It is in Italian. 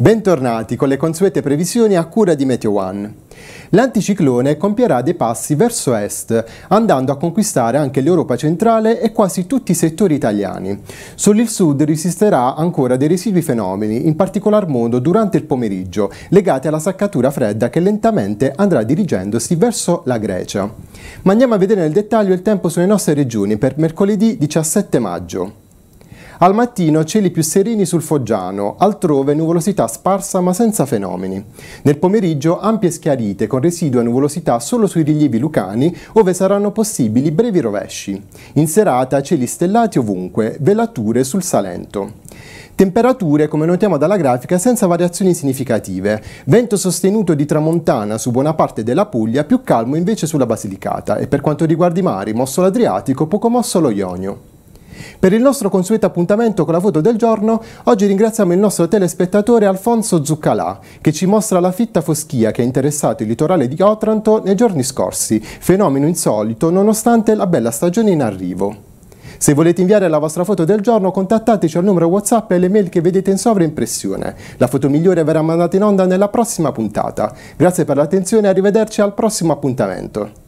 Bentornati con le consuete previsioni a cura di Meteo One. L'anticiclone compierà dei passi verso est, andando a conquistare anche l'Europa centrale e quasi tutti i settori italiani. Solo il sud resisterà ancora dei residui fenomeni, in particolar modo durante il pomeriggio, legati alla saccatura fredda che lentamente andrà dirigendosi verso la Grecia. Ma andiamo a vedere nel dettaglio il tempo sulle nostre regioni per mercoledì 17 maggio. Al mattino cieli più sereni sul Foggiano, altrove nuvolosità sparsa ma senza fenomeni. Nel pomeriggio ampie schiarite con residua nuvolosità solo sui rilievi lucani, ove saranno possibili brevi rovesci. In serata cieli stellati ovunque, velature sul Salento. Temperature, come notiamo dalla grafica, senza variazioni significative. Vento sostenuto di tramontana su buona parte della Puglia, più calmo invece sulla Basilicata e per quanto riguarda i mari, mosso l'Adriatico, poco mosso lo Ionio. Per il nostro consueto appuntamento con la foto del giorno, oggi ringraziamo il nostro telespettatore Alfonso Zuccalà, che ci mostra la fitta foschia che ha interessato il litorale di Otranto nei giorni scorsi, fenomeno insolito nonostante la bella stagione in arrivo. Se volete inviare la vostra foto del giorno, contattateci al numero WhatsApp e alle mail che vedete in sovraimpressione. La foto migliore verrà mandata in onda nella prossima puntata. Grazie per l'attenzione e arrivederci al prossimo appuntamento.